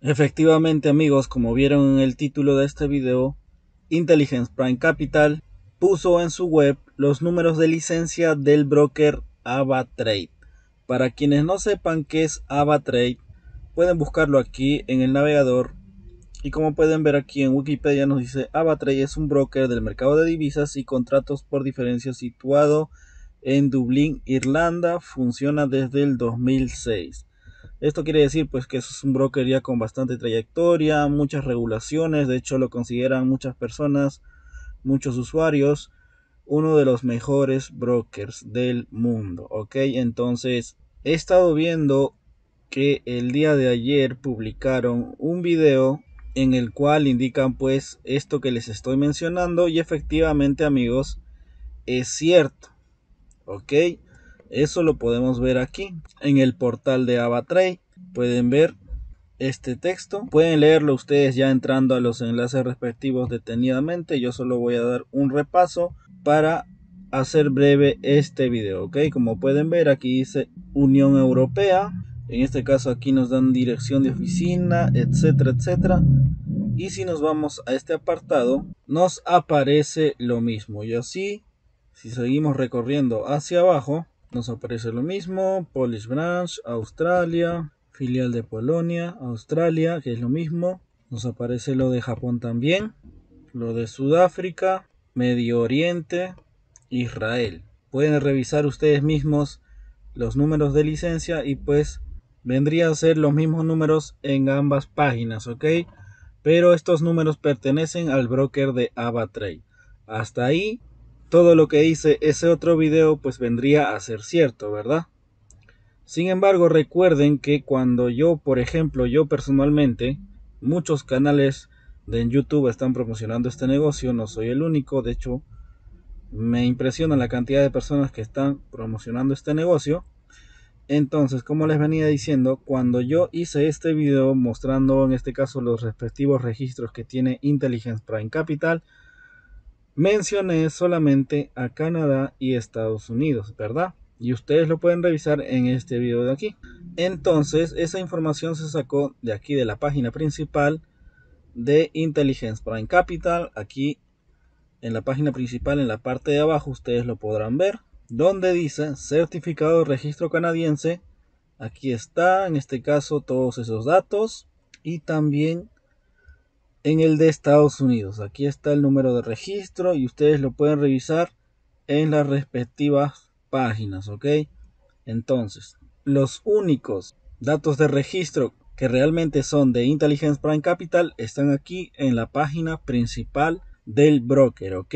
Efectivamente amigos, como vieron en el título de este video, Intelligence Prime Capital puso en su web los números de licencia del broker AvaTrade. Para quienes no sepan qué es AvaTrade, pueden buscarlo aquí en el navegador y como pueden ver aquí en Wikipedia nos dice AvaTrade es un broker del mercado de divisas y contratos por diferencia situado en Dublín, Irlanda, funciona desde el 2006. Esto quiere decir pues que es un broker ya con bastante trayectoria, muchas regulaciones, de hecho lo consideran muchas personas, muchos usuarios, uno de los mejores brokers del mundo, ¿ok? Entonces, he estado viendo que el día de ayer publicaron un video en el cual indican pues esto que les estoy mencionando y efectivamente amigos es cierto, ¿ok? Eso lo podemos ver aquí en el portal de Abatray Pueden ver este texto. Pueden leerlo ustedes ya entrando a los enlaces respectivos detenidamente. Yo solo voy a dar un repaso para hacer breve este video. okay Como pueden ver aquí dice Unión Europea. En este caso aquí nos dan dirección de oficina, etcétera, etcétera. Y si nos vamos a este apartado, nos aparece lo mismo. Y así, si seguimos recorriendo hacia abajo, nos aparece lo mismo, Polish Branch, Australia, filial de Polonia, Australia, que es lo mismo, nos aparece lo de Japón también, lo de Sudáfrica, Medio Oriente, Israel. Pueden revisar ustedes mismos los números de licencia y pues vendrían a ser los mismos números en ambas páginas, ¿ok? Pero estos números pertenecen al broker de AvaTrade. Hasta ahí todo lo que hice ese otro video pues vendría a ser cierto, ¿verdad? Sin embargo, recuerden que cuando yo, por ejemplo, yo personalmente, muchos canales de YouTube están promocionando este negocio, no soy el único, de hecho, me impresiona la cantidad de personas que están promocionando este negocio. Entonces, como les venía diciendo, cuando yo hice este video mostrando en este caso los respectivos registros que tiene Intelligence Prime Capital, Mencioné solamente a Canadá y Estados Unidos, ¿verdad? Y ustedes lo pueden revisar en este video de aquí. Entonces, esa información se sacó de aquí, de la página principal de Intelligence Prime Capital. Aquí en la página principal, en la parte de abajo, ustedes lo podrán ver. Donde dice certificado de registro canadiense. Aquí está, en este caso, todos esos datos. Y también en el de Estados Unidos. Aquí está el número de registro y ustedes lo pueden revisar en las respectivas páginas, ¿ok? Entonces, los únicos datos de registro que realmente son de Intelligence Prime Capital están aquí en la página principal del broker, ¿ok?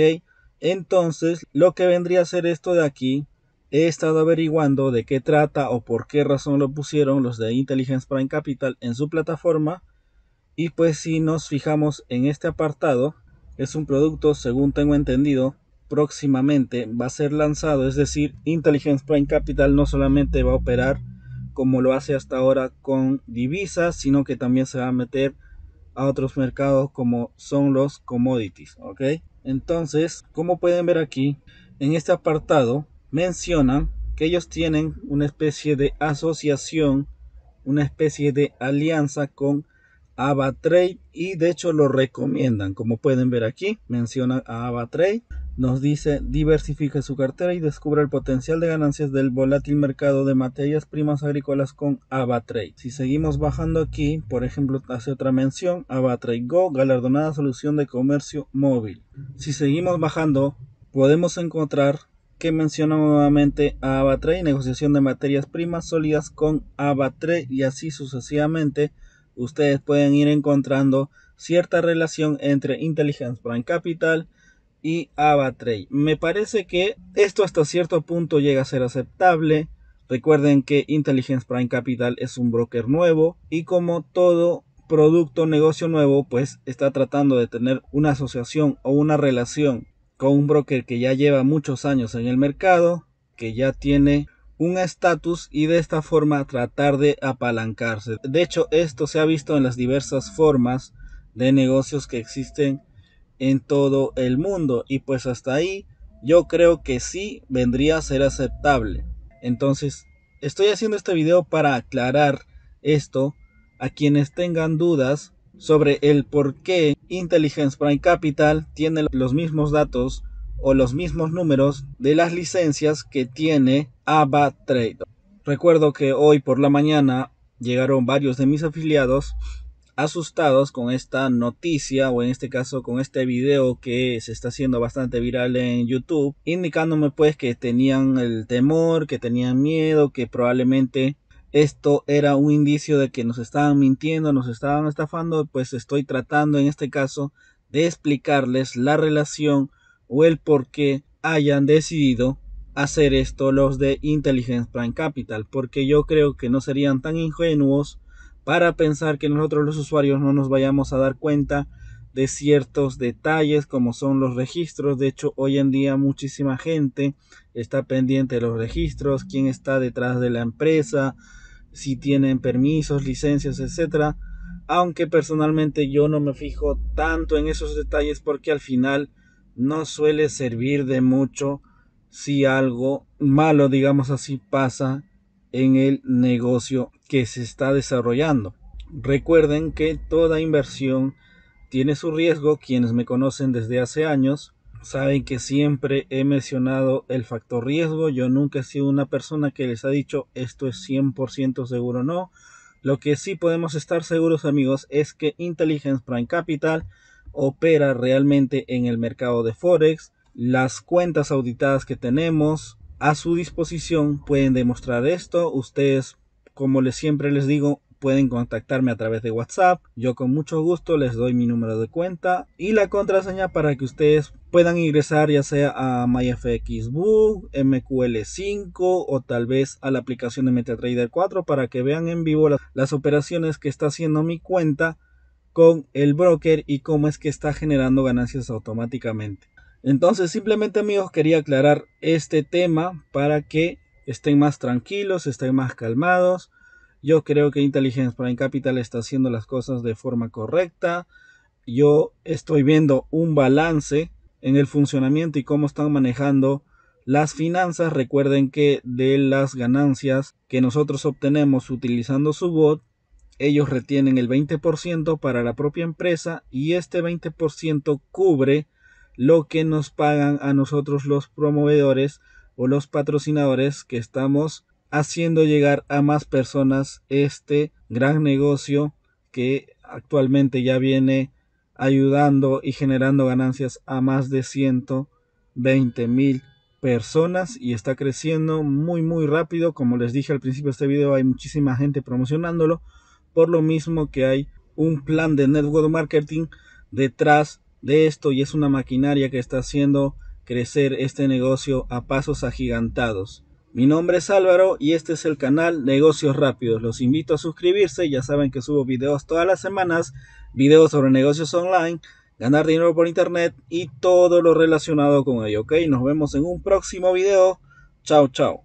Entonces, lo que vendría a ser esto de aquí, he estado averiguando de qué trata o por qué razón lo pusieron los de Intelligence Prime Capital en su plataforma y pues si nos fijamos en este apartado, es un producto, según tengo entendido, próximamente va a ser lanzado, es decir, Intelligence Prime Capital no solamente va a operar como lo hace hasta ahora con divisas, sino que también se va a meter a otros mercados como son los commodities, ¿ok? Entonces, como pueden ver aquí, en este apartado mencionan que ellos tienen una especie de asociación, una especie de alianza con Trade y de hecho lo recomiendan. Como pueden ver aquí, menciona a Trade Nos dice diversifique su cartera y descubra el potencial de ganancias del volátil mercado de materias primas agrícolas con Trade Si seguimos bajando aquí, por ejemplo, hace otra mención, AvaTrade Go, galardonada solución de comercio móvil. Si seguimos bajando, podemos encontrar que menciona nuevamente a AvaTrade, negociación de materias primas sólidas con AvaTrade y así sucesivamente ustedes pueden ir encontrando cierta relación entre Intelligence Prime Capital y Avatrade. Me parece que esto hasta cierto punto llega a ser aceptable. Recuerden que Intelligence Prime Capital es un broker nuevo y como todo producto, negocio nuevo, pues está tratando de tener una asociación o una relación con un broker que ya lleva muchos años en el mercado, que ya tiene un estatus y de esta forma tratar de apalancarse. De hecho, esto se ha visto en las diversas formas de negocios que existen en todo el mundo y pues hasta ahí yo creo que sí vendría a ser aceptable. Entonces, estoy haciendo este video para aclarar esto a quienes tengan dudas sobre el por qué Intelligence Prime Capital tiene los mismos datos o los mismos números de las licencias que tiene ABA Trade. Recuerdo que hoy por la mañana llegaron varios de mis afiliados asustados con esta noticia o en este caso con este video que se está haciendo bastante viral en YouTube indicándome pues que tenían el temor que tenían miedo que probablemente esto era un indicio de que nos estaban mintiendo nos estaban estafando pues estoy tratando en este caso de explicarles la relación o el por qué hayan decidido hacer esto los de Intelligence Prime Capital, porque yo creo que no serían tan ingenuos para pensar que nosotros los usuarios no nos vayamos a dar cuenta de ciertos detalles como son los registros. De hecho, hoy en día muchísima gente está pendiente de los registros, quién está detrás de la empresa, si tienen permisos, licencias, etcétera. Aunque personalmente yo no me fijo tanto en esos detalles porque al final no suele servir de mucho si algo malo, digamos así, pasa en el negocio que se está desarrollando. Recuerden que toda inversión tiene su riesgo. Quienes me conocen desde hace años saben que siempre he mencionado el factor riesgo. Yo nunca he sido una persona que les ha dicho esto es 100% seguro, no. Lo que sí podemos estar seguros amigos es que Intelligence Prime Capital opera realmente en el mercado de Forex. Las cuentas auditadas que tenemos a su disposición pueden demostrar esto. Ustedes, como les siempre les digo, pueden contactarme a través de WhatsApp. Yo con mucho gusto les doy mi número de cuenta y la contraseña para que ustedes puedan ingresar ya sea a MyFXBook, MQL5 o tal vez a la aplicación de MetaTrader 4 para que vean en vivo las, las operaciones que está haciendo mi cuenta con el broker y cómo es que está generando ganancias automáticamente. Entonces simplemente amigos quería aclarar este tema para que estén más tranquilos, estén más calmados. Yo creo que Intelligence Prime Capital está haciendo las cosas de forma correcta. Yo estoy viendo un balance en el funcionamiento y cómo están manejando las finanzas. Recuerden que de las ganancias que nosotros obtenemos utilizando su bot, ellos retienen el 20% para la propia empresa y este 20% cubre lo que nos pagan a nosotros los promovedores o los patrocinadores que estamos haciendo llegar a más personas este gran negocio que actualmente ya viene ayudando y generando ganancias a más de 120 mil personas y está creciendo muy muy rápido como les dije al principio de este video hay muchísima gente promocionándolo por lo mismo que hay un plan de network marketing detrás de esto y es una maquinaria que está haciendo crecer este negocio a pasos agigantados. Mi nombre es Álvaro y este es el canal Negocios Rápidos. Los invito a suscribirse, ya saben que subo videos todas las semanas, videos sobre negocios online, ganar dinero por internet y todo lo relacionado con ello. Ok, nos vemos en un próximo video. Chao, chao.